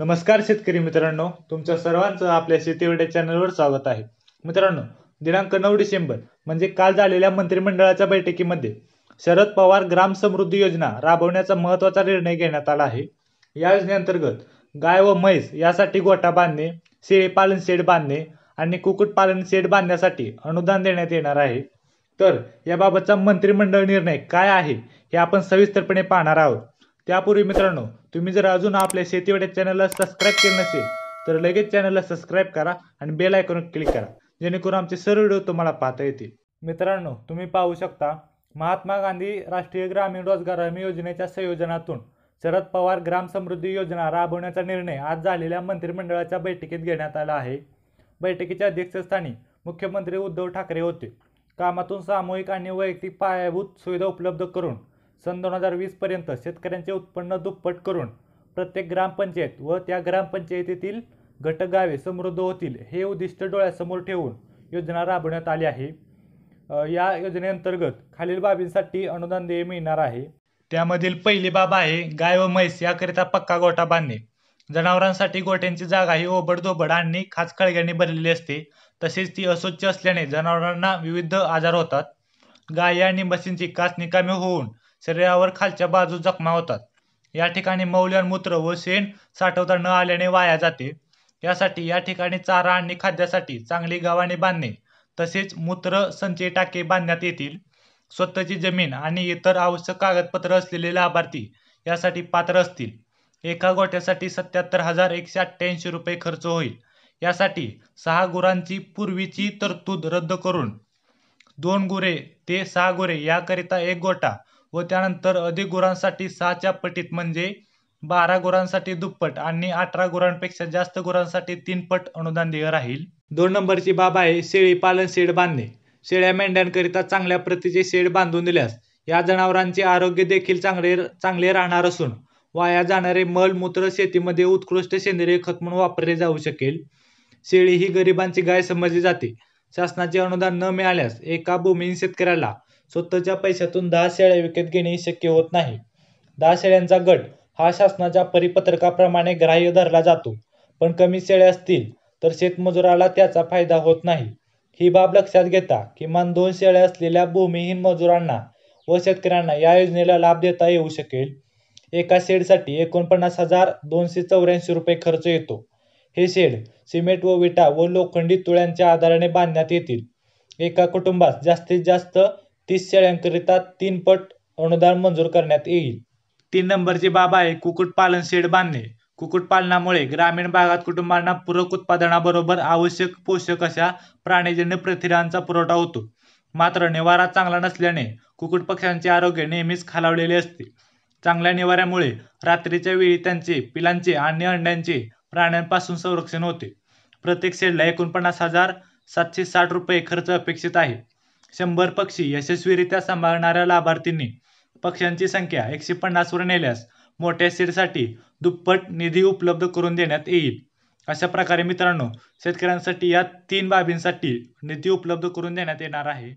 नमस्कार शेतकरी मित्रांनो तुमच्या सर्वांचं आपल्या शेतीवडे चॅनलवर स्वागत आहे मित्रांनो दिनांक नऊ डिसेंबर म्हणजे काल झालेल्या मंत्रिमंडळाच्या बैठकीमध्ये शरद पवार ग्राम समृद्धी योजना राबवण्याचा महत्त्वाचा निर्णय घेण्यात आला आहे या योजनेअंतर्गत गाय व म्हैस यासाठी गोठा बांधणे शेळीपालन शेड बांधणे आणि कुक्कुटपालन शेड बांधण्यासाठी अनुदान देण्यात येणार आहे तर याबाबतचा मंत्रिमंडळ निर्णय काय आहे हे आपण सविस्तरपणे पाहणार आहोत त्यापूर्वी मित्रांनो तुम्ही जर अजून आपल्या शेतीवाड्या चॅनलला सबस्क्राईब केलं नसेल तर लगेच चॅनलला सबस्क्राईब करा आणि बेल ऐकून क्लिक करा जेणेकरून आमचे सर्व व्हिडिओ तुम्हाला पाहता येतील मित्रांनो तुम्ही पाहू शकता महात्मा गांधी राष्ट्रीय ग्रामीण रोजगार हमी योजनेच्या संयोजनातून शरद पवार ग्राम समृद्धी योजना राबवण्याचा निर्णय आज झालेल्या मंत्रिमंडळाच्या बैठकीत घेण्यात आला आहे बैठकीच्या अध्यक्षस्थानी मुख्यमंत्री उद्धव ठाकरे होते कामातून सामूहिक आणि वैयक्तिक पायाभूत सुविधा उपलब्ध करून सन दोन हजार वीसपर्यंत शेतकऱ्यांचे उत्पन्न दुप्पट करून प्रत्येक ग्रामपंचायत व त्या ग्रामपंचायतीतील घटकगावे समृद्ध होतील हे उद्दिष्ट डोळ्यासमोर ठेवून योजना राबवण्यात आली आहे या योजनेअंतर्गत खालील बाबींसाठी अनुदान देय मिळणार आहे त्यामधील पहिली बाब आहे गाय व म्हैस याकरिता पक्का गोठा बांधणे जनावरांसाठी गोठ्यांची जागा ही ओबडधोबड आणि खळग्याने भरलेली असते तसेच ती अस्वच्छ असल्याने जनावरांना विविध आजार होतात गाय आणि म्हशींची कास निकामी होऊन शरीरावर खालच्या बाजू जखमा होतात. या ठिकाणी मूत्र व शेण साठवता न आल्याने वाया जाते. यासाठी या ठिकाणी चारा आणि खाद्यासाठी चांगली गव्हाणे बांधणे तसेच मूत्र संचय टाके बांधण्यात येतील. स्वतःची जमीन आणि इतर आवश्यक कागदपत्र असलेले लाभार्थी यासाठी पात्र असतील. एका गोठ्यासाठी सत्याहत्तर हजार एकशे अठ्ठ्याऐंशी रुपये खर्च होईल. यासाठी सहा गुरांची पूर्वीची तरतूद रद्द करून दोन गुरे ते सहा गुरे याकरिता एक गोठा व त्यानंतर अधिक गुरांसाठी सहाच्या पटीत म्हणजे बारा गुरांसाठी दुप्पट आणि अठरा गुरांपेक्षा जास्त गुरांसाठी तीन पट अनुदान देय राहील दोन नंबरची बाब आहे शेळी पालन शेड बांधणे शेळ्या मेंढ्यांकरिता चांगल्या प्रतीचे शेड बांधून दिल्यास या जनावरांचे आरोग्य देखील चांगले चांगले राहणार असून वाया जाणारे मल मूत्र शेतीमध्ये उत्कृष्ट सेंद्रिय खत म्हणून वापरले जाऊ शकेल शेळी ही गरिबांची गाय समजली जाते शासनाचे अनुदान न मिळाल्यास एका भूमिहीन शेतकऱ्याला स्वतःच्या पैशातून दहा शेळ्या विकत घेणे शक्य होत नाही. दहा शेळ्यांचा गट हा शासनाच्या परिपत्रकाप्रमाणे ग्राह्य धरला जातो. पण कमी शेळ्या असतील तर शेतमजुराला त्याचा फायदा होत नाही. ही बाब लक्षात घेता किमान दोन शेळ्या असलेल्या भूमिहीन मजुरांना व शेतकऱ्यांना या योजनेला लाभ देता येऊ शकेल. एका शेडसाठी एकोणपन्नास हजार दोनशे चौऱ्याऐंशी रुपये खर्च येतो. हे शेड सिमेंट व विटा व लोखंडी तुळ्यांच्या आधाराने बांधण्यात येतील. एका कुटुंबास जास्तीत जास्त तीस शेळ्यांकरिता तीन पट अनुदान मंजूर करण्यात येईल तीन नंबरची बाब आहे पालन शेड बांधणे कुक्कुटपालनामुळे ग्रामीण भागात कुटुंबांना पूरक उत्पादनाबरोबर आवश्यक पोषक अशा प्राणीजन्य प्रथिरांचा पुरवठा होतो मात्र निवारा चांगला नसल्याने पक्ष्यांचे आरोग्य नेहमीच खालावलेले असते चांगल्या निवाऱ्यामुळे रात्रीच्या वेळी त्यांचे पिलांचे आणि अंड्यांचे प्राण्यांपासून संरक्षण होते प्रत्येक शेडला एकोणपन्नास हजार सातशे साठ रुपये खर्च अपेक्षित आहे शंभर पक्षी यशस्वीरित्या सांभाळणाऱ्या लाभार्थींनी पक्ष्यांची संख्या एकशे वर नेल्यास मोठ्या सीडसाठी दुप्पट निधी उपलब्ध करून देण्यात येईल अशा प्रकारे मित्रांनो शेतकऱ्यांसाठी या तीन बाबींसाठी निधी उपलब्ध करून देण्यात येणार आहे